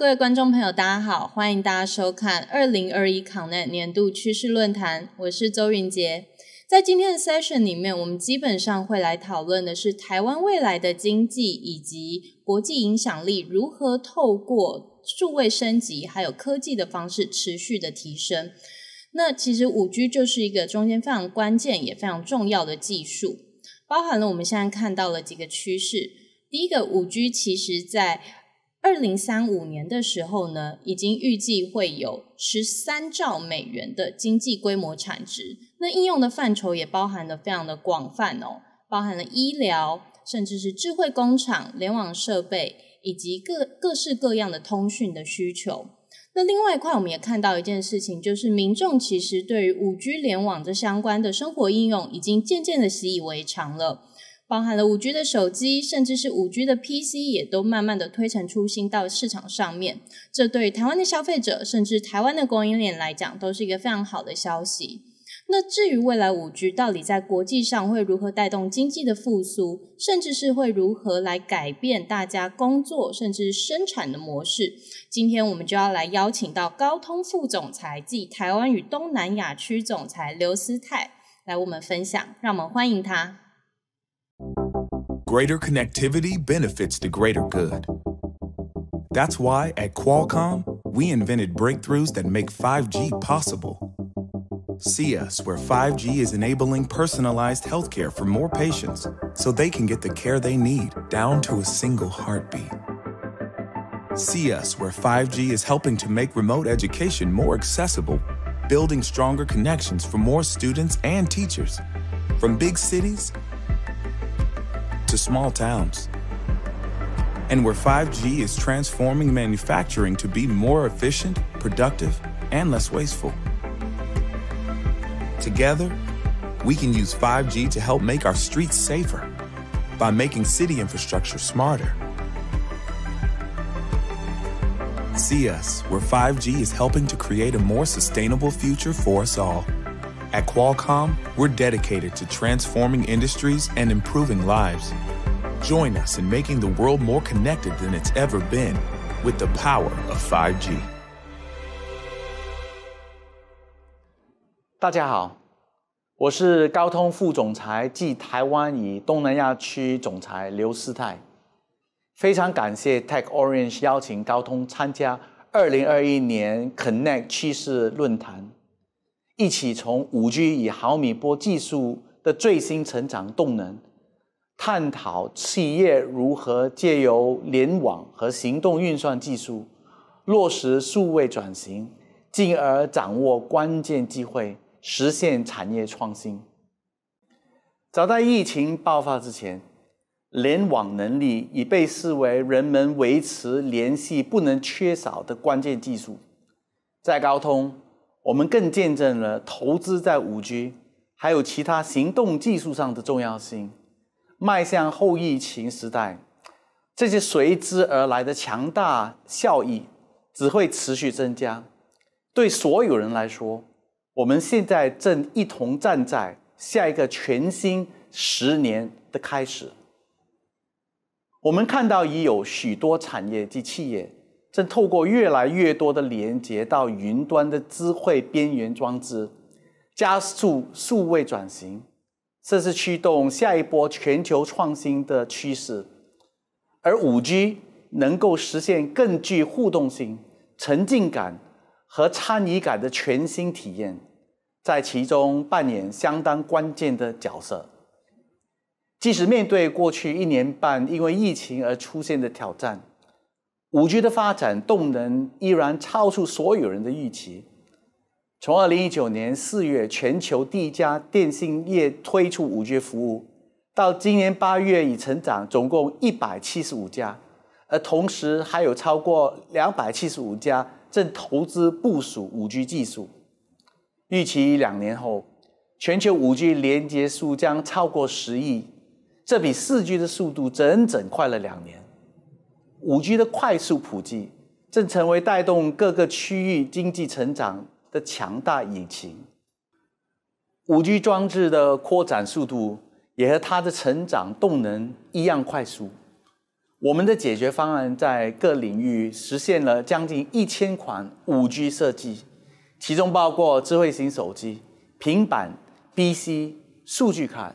各位观众朋友，大家好，欢迎大家收看二零二一康奈年度趋势论坛，我是周云杰。在今天的 session 里面，我们基本上会来讨论的是台湾未来的经济以及国际影响力如何透过数位升级还有科技的方式持续的提升。那其实五 G 就是一个中间非常关键也非常重要的技术，包含了我们现在看到了几个趋势。第一个，五 G 其实在二零三五年的时候呢，已经预计会有十三兆美元的经济规模产值。那应用的范畴也包含的非常的广泛哦，包含了医疗，甚至是智慧工厂、联网设备，以及各各式各样的通讯的需求。那另外一块，我们也看到一件事情，就是民众其实对于五 G 联网这相关的生活应用，已经渐渐的习以为常了。包含了五 G 的手机，甚至是五 G 的 PC，也都慢慢的推陈出新到市场上面。这对台湾的消费者，甚至台湾的供应链来讲，都是一个非常好的消息。那至于未来五 G 到底在国际上会如何带动经济的复苏，甚至是会如何来改变大家工作甚至生产的模式，今天我们就要来邀请到高通副总裁暨台湾与东南亚区总裁刘思泰来我们分享，让我们欢迎他。Greater connectivity benefits the greater good. That's why at Qualcomm, we invented breakthroughs that make 5G possible. See us where 5G is enabling personalized healthcare for more patients so they can get the care they need down to a single heartbeat. See us where 5G is helping to make remote education more accessible, building stronger connections for more students and teachers, from big cities to small towns. And where 5G is transforming manufacturing to be more efficient, productive, and less wasteful. Together, we can use 5G to help make our streets safer by making city infrastructure smarter. See us where 5G is helping to create a more sustainable future for us all. At Qualcomm, we're dedicated to transforming industries and improving lives. Join us in making the world more connected than it's ever been with the power of 5G. 大家好，我是高通副总裁暨台湾与东南亚区总裁刘世泰。非常感谢 Tech Orange Connect 趋势论坛。一起从 5G 与毫米波技术的最新成长动能，探讨企业如何借由联网和行动运算技术落实数位转型，进而掌握关键机会，实现产业创新。早在疫情爆发之前，联网能力已被视为人们维持联系不能缺少的关键技术，在高通。我们更见证了投资在 5G 还有其他行动技术上的重要性，迈向后疫情时代，这些随之而来的强大效益只会持续增加。对所有人来说，我们现在正一同站在下一个全新十年的开始。我们看到已有许多产业及企业。正透过越来越多的连接到云端的智慧边缘装置，加速数位转型，这是驱动下一波全球创新的趋势。而五 G 能够实现更具互动性、沉浸感和参与感的全新体验，在其中扮演相当关键的角色。即使面对过去一年半因为疫情而出现的挑战。五 G 的发展动能依然超出所有人的预期。从二零一九年四月，全球第一家电信业推出五 G 服务，到今年八月，已成长总共一百七十五家，而同时还有超过两百七十五家正投资部署五 G 技术。预期两年后，全球五 G 连接数将超过十亿，这比四 G 的速度整整快了两年。五 G 的快速普及正成为带动各个区域经济成长的强大引擎。五 G 装置的扩展速度也和它的成长动能一样快速。我们的解决方案在各领域实现了将近一千款五 G 设计，其中包括智慧型手机、平板、PC、数据卡、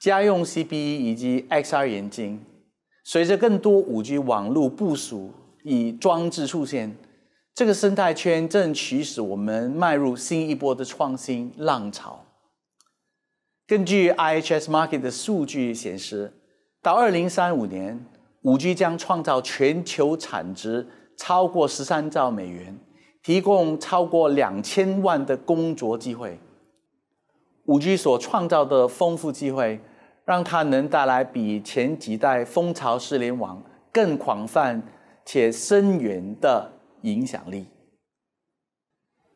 家用 CPE 以及 XR 眼镜。随着更多五 G 网络部署与装置出现，这个生态圈正驱使我们迈入新一波的创新浪潮。根据 IHS m a r k e t 的数据显示，到二零三五年，五 G 将创造全球产值超过十三兆美元，提供超过两千万的工作机会。五 G 所创造的丰富机会。让它能带来比前几代蜂巢式联网更广泛且深远的影响力。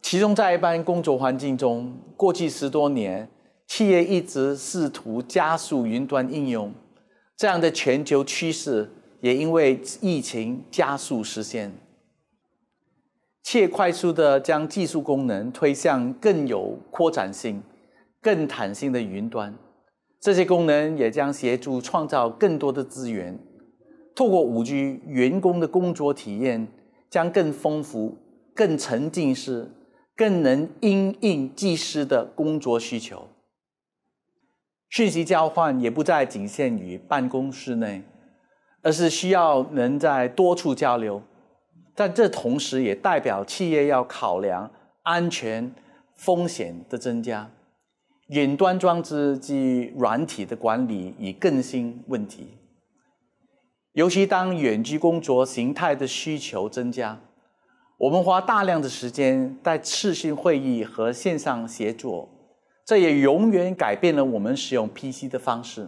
其中，在一般工作环境中，过去十多年，企业一直试图加速云端应用。这样的全球趋势也因为疫情加速实现，且快速地将技术功能推向更有扩展性、更弹性的云端。这些功能也将协助创造更多的资源。透过 5G，员工的工作体验将更丰富、更沉浸式，更能因应即时的工作需求。讯息交换也不再仅限于办公室内，而是需要能在多处交流。但这同时也代表企业要考量安全风险的增加。远端装置及软体的管理与更新问题，尤其当远距工作形态的需求增加，我们花大量的时间在视讯会议和线上协作，这也永远改变了我们使用 PC 的方式。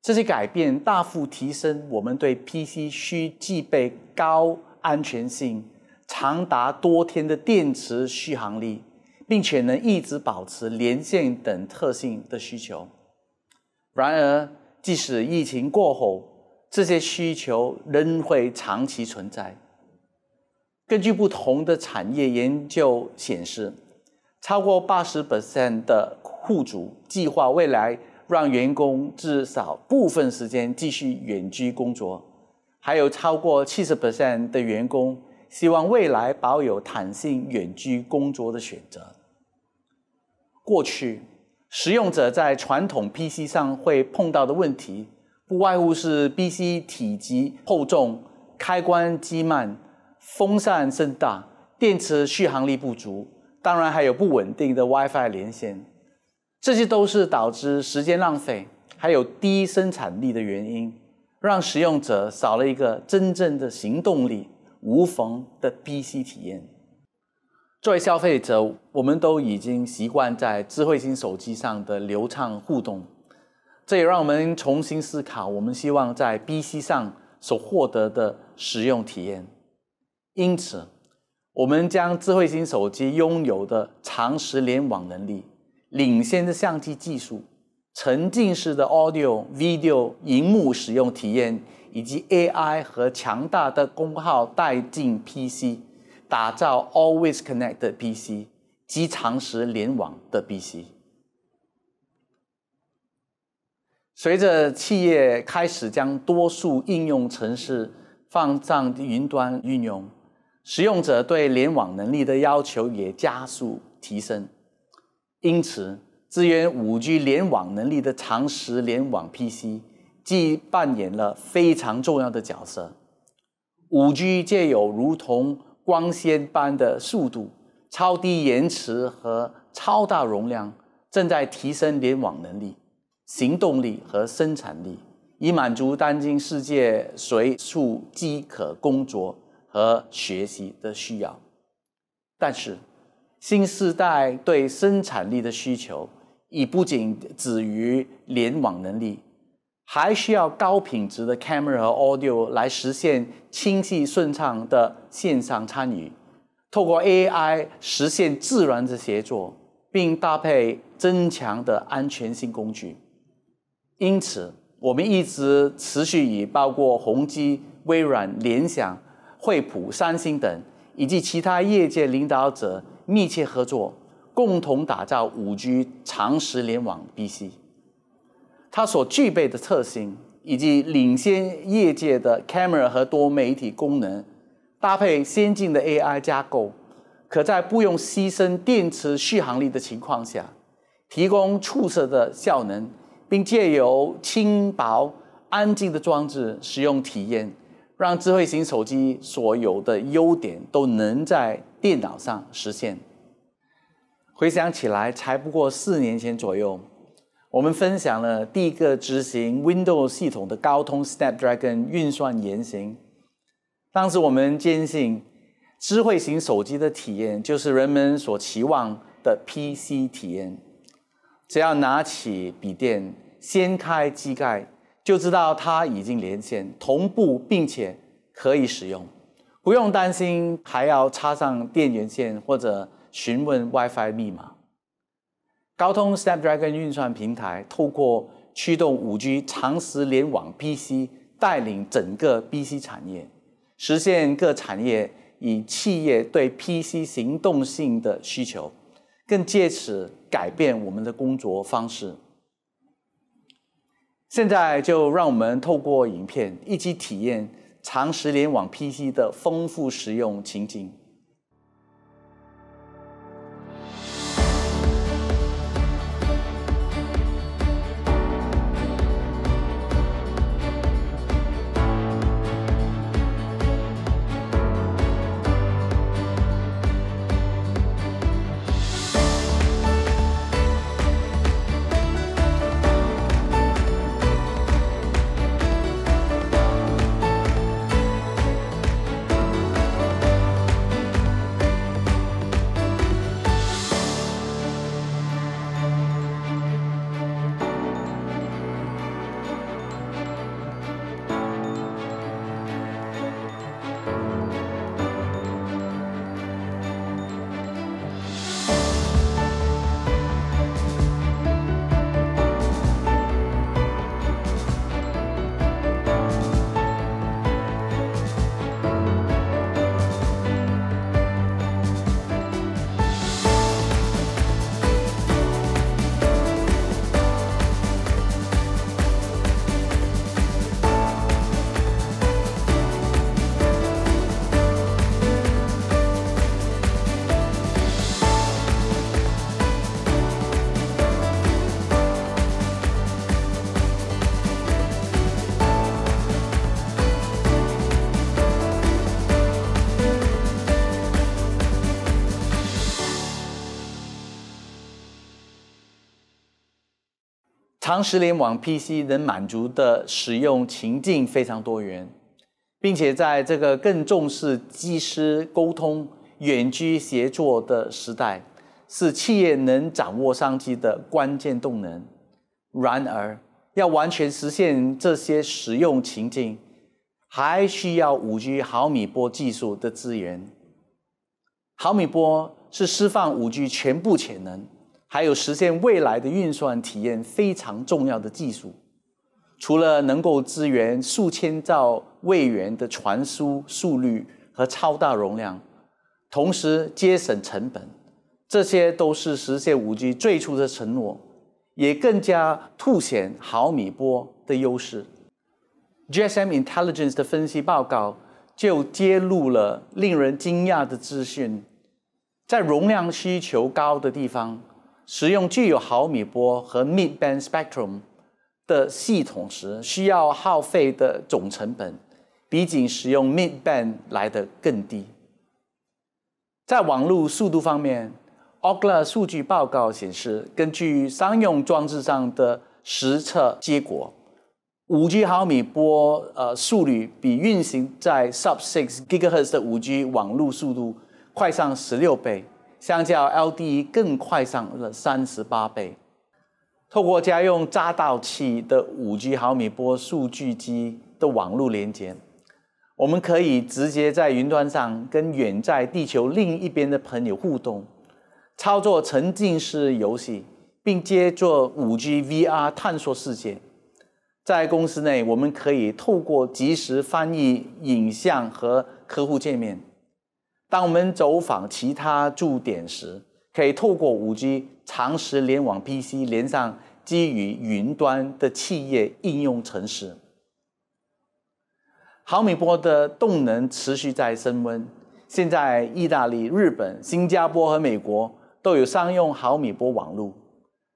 这些改变大幅提升我们对 PC 需具备高安全性、长达多天的电池续航力。并且能一直保持连线等特性的需求。然而，即使疫情过后，这些需求仍会长期存在。根据不同的产业研究显示，超过八十 percent 的雇主计划未来让员工至少部分时间继续远居工作，还有超过七十 percent 的员工希望未来保有弹性远居工作的选择。过去，使用者在传统 PC 上会碰到的问题，不外乎是 PC 体积厚重、开关机慢、风扇甚大、电池续航力不足，当然还有不稳定的 WiFi 连线，这些都是导致时间浪费，还有低生产力的原因，让使用者少了一个真正的行动力无缝的 PC 体验。作为消费者，我们都已经习惯在智慧型手机上的流畅互动，这也让我们重新思考我们希望在 B c 上所获得的使用体验。因此，我们将智慧型手机拥有的长时联网能力、领先的相机技术、沉浸式的 Audio、Video 荧幕使用体验，以及 AI 和强大的功耗带进 PC。打造 Always Connected PC，即长时联网的 PC。随着企业开始将多数应用程式放上云端运用，使用者对联网能力的要求也加速提升。因此，支援五 G 联网能力的常识联网 PC，既扮演了非常重要的角色。五 G 借有如同光纤般的速度、超低延迟和超大容量正在提升联网能力、行动力和生产力，以满足当今世界随处即可工作和学习的需要。但是，新时代对生产力的需求已不仅止于联网能力。还需要高品质的 camera 和 audio 来实现清晰顺畅的线上参与，透过 AI 实现自然的协作，并搭配增强的安全性工具。因此，我们一直持续以包括宏基、微软、联想、惠普、三星等以及其他业界领导者密切合作，共同打造五 G 长时联网 BC。它所具备的特性，以及领先业界的 camera 和多媒体功能，搭配先进的 AI 架构，可在不用牺牲电池续航力的情况下，提供出色的效能，并借由轻薄安静的装置使用体验，让智慧型手机所有的优点都能在电脑上实现。回想起来，才不过四年前左右。我们分享了第一个执行 Windows 系统的高通 Snapdragon 运算原型。当时我们坚信，智慧型手机的体验就是人们所期望的 PC 体验。只要拿起笔电，掀开机盖，就知道它已经连线、同步，并且可以使用，不用担心还要插上电源线或者询问 WiFi 密码。高通 Snapdragon 运算平台透过驱动 5G 长时联网 PC，带领整个 PC 产业，实现各产业以企业对 PC 行动性的需求，更借此改变我们的工作方式。现在就让我们透过影片一起体验长时联网 PC 的丰富使用情景。长时联网 PC 能满足的使用情境非常多元，并且在这个更重视技师沟通、远距协作的时代，是企业能掌握商机的关键动能。然而，要完全实现这些使用情境，还需要 5G 毫米波技术的资源。毫米波是释放 5G 全部潜能。还有实现未来的运算体验非常重要的技术，除了能够支援数千兆位元的传输速率和超大容量，同时节省成本，这些都是实现五 G 最初的承诺，也更加凸显毫米波的优势。g s m Intelligence 的分析报告就揭露了令人惊讶的资讯，在容量需求高的地方。使用具有毫米波和 mid band spectrum 的系统时，需要耗费的总成本比仅使用 mid band 来得更低。在网络速度方面 o u l a 数据报告显示，根据商用装置上的实测结果，5G 毫米波呃速率比运行在 sub 6 gigahertz 的 5G 网络速度快上十六倍。相较 L D E 更快上了三十八倍。透过家用匝道器的五 G 毫米波数据机的网络连接，我们可以直接在云端上跟远在地球另一边的朋友互动，操作沉浸式游戏，并接做五 G V R 探索世界。在公司内，我们可以透过即时翻译影像和客户见面。当我们走访其他驻点时，可以透过五 G 长时联网 PC 连上基于云端的企业应用程式。毫米波的动能持续在升温，现在意大利、日本、新加坡和美国都有商用毫米波网络。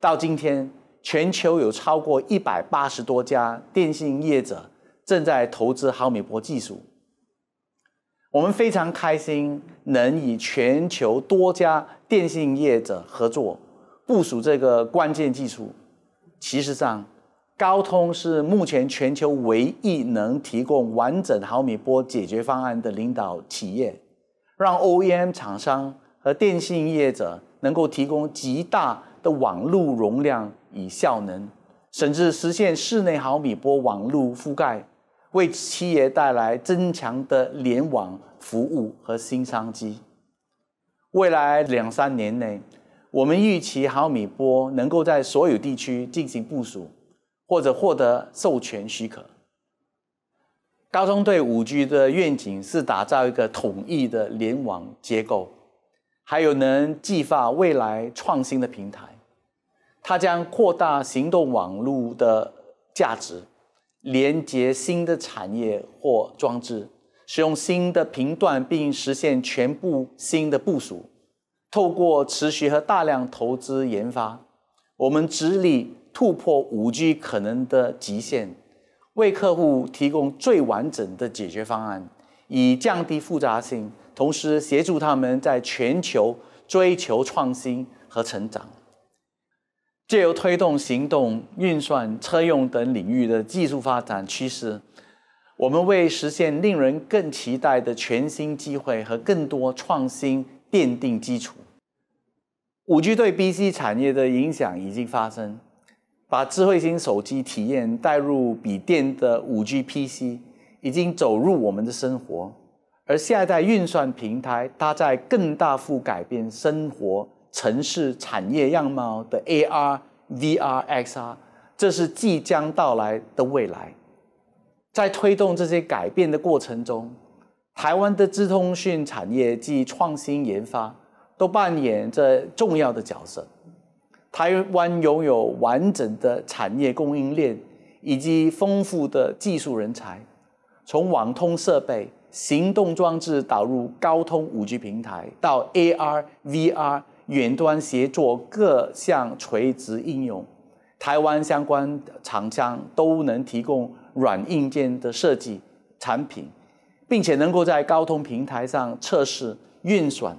到今天，全球有超过一百八十多家电信业者正在投资毫米波技术。我们非常开心能与全球多家电信业者合作部署这个关键技术。其实上，高通是目前全球唯一能提供完整毫米波解决方案的领导企业，让 OEM 厂商和电信业者能够提供极大的网络容量与效能，甚至实现室内毫米波网络覆盖。为企业带来增强的联网服务和新商机。未来两三年内，我们预期毫米波能够在所有地区进行部署，或者获得授权许可。高通对五 G 的愿景是打造一个统一的联网结构，还有能激发未来创新的平台。它将扩大行动网络的价值。连接新的产业或装置，使用新的频段，并实现全部新的部署。透过持续和大量投资研发，我们致力突破 5G 可能的极限，为客户提供最完整的解决方案，以降低复杂性，同时协助他们在全球追求创新和成长。借由推动行动、运算、车用等领域的技术发展趋势，我们为实现令人更期待的全新机会和更多创新奠定基础。五 G 对 B C 产业的影响已经发生，把智慧型手机体验带入笔电的五 G P C 已经走入我们的生活，而下一代运算平台，它在更大幅改变生活。城市产业样貌的 AR、VR、XR，这是即将到来的未来。在推动这些改变的过程中，台湾的资通讯产业及创新研发都扮演着重要的角色。台湾拥有完整的产业供应链以及丰富的技术人才，从网通设备、行动装置导入高通 5G 平台到 AR、VR。远端协作各项垂直应用，台湾相关厂商都能提供软硬件的设计产品，并且能够在高通平台上测试运算，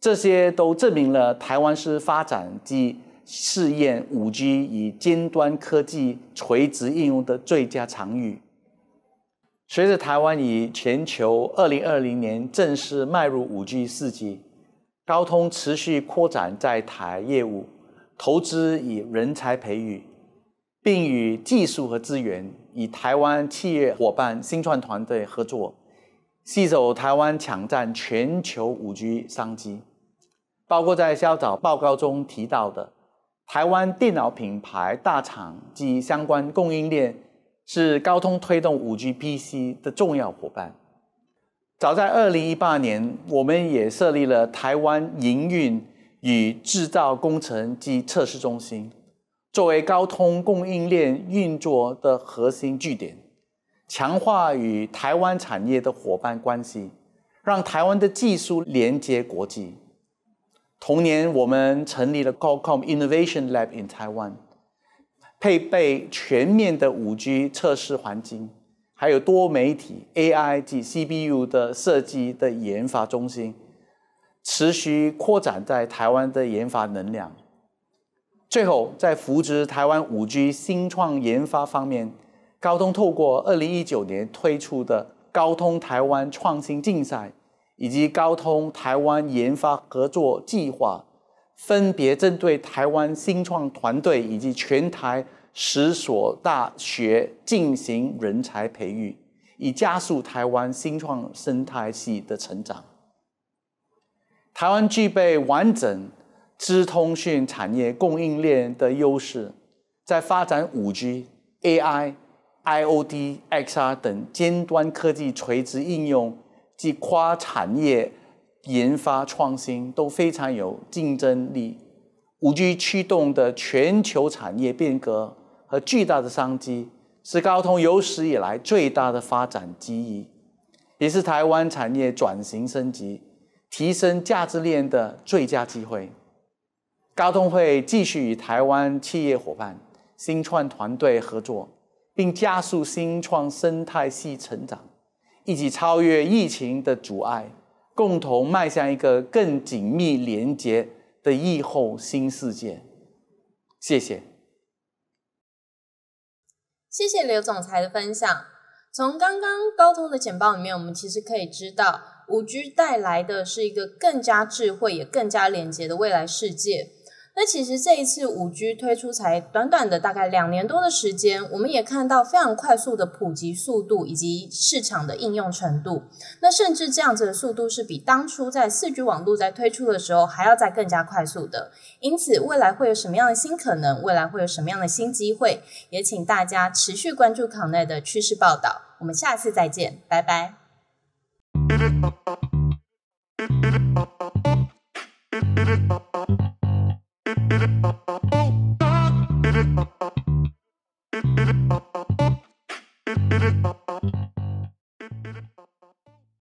这些都证明了台湾是发展及试验五 G 与尖端科技垂直应用的最佳场域。随着台湾以全球二零二零年正式迈入五 G 世纪。高通持续扩展在台业务，投资以人才培育，并与技术和资源与台湾企业伙伴、新创团队合作，携手台湾抢占全球五 G 商机。包括在校导报告中提到的，台湾电脑品牌大厂及相关供应链，是高通推动五 G PC 的重要伙伴。早在二零一八年，我们也设立了台湾营运与制造工程及测试中心，作为高通供应链运作的核心据点，强化与台湾产业的伙伴关系，让台湾的技术连接国际。同年，我们成立了 g o a l c o m m Innovation Lab in Taiwan，配备全面的五 G 测试环境。还有多媒体 AI 及 CPU 的设计的研发中心，持续扩展在台湾的研发能量。最后，在扶植台湾五 G 新创研发方面，高通透过二零一九年推出的高通台湾创新竞赛，以及高通台湾研发合作计划，分别针对台湾新创团队以及全台。十所大学进行人才培育，以加速台湾新创生态系的成长。台湾具备完整资通讯产业供应链的优势，在发展五 g AI、IoT、XR 等尖端科技垂直应用及跨产业研发创新都非常有竞争力。五 g 驱动的全球产业变革。和巨大的商机是高通有史以来最大的发展机遇，也是台湾产业转型升级、提升价值链的最佳机会。高通会继续与台湾企业伙伴、新创团队合作，并加速新创生态系成长，一起超越疫情的阻碍，共同迈向一个更紧密连接的疫后新世界。谢谢。谢谢刘总裁的分享。从刚刚高通的简报里面，我们其实可以知道，五 G 带来的是一个更加智慧、也更加连洁的未来世界。那其实这一次五 G 推出才短短的大概两年多的时间，我们也看到非常快速的普及速度以及市场的应用程度。那甚至这样子的速度是比当初在四 G 网络在推出的时候还要再更加快速的。因此，未来会有什么样的新可能？未来会有什么样的新机会？也请大家持续关注康耐的趋势报道。我们下次再见，拜拜。